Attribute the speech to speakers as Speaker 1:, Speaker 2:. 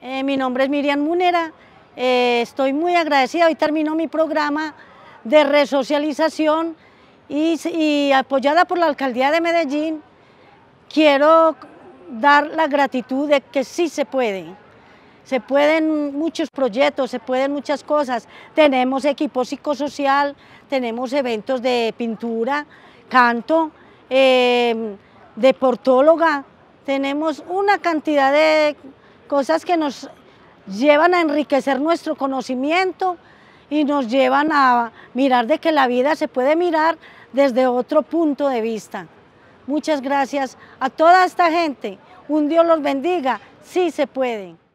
Speaker 1: Eh, mi nombre es Miriam Munera, eh, estoy muy agradecida, hoy terminó mi programa de resocialización y, apoyada por la Alcaldía de Medellín, quiero dar la gratitud de que sí se puede. Se pueden muchos proyectos, se pueden muchas cosas. Tenemos equipo psicosocial, tenemos eventos de pintura, canto, eh, deportóloga, tenemos una cantidad de cosas que nos llevan a enriquecer nuestro conocimiento y nos llevan a mirar de que la vida se puede mirar desde otro punto de vista. Muchas gracias a toda esta gente. Un Dios los bendiga. Sí se pueden.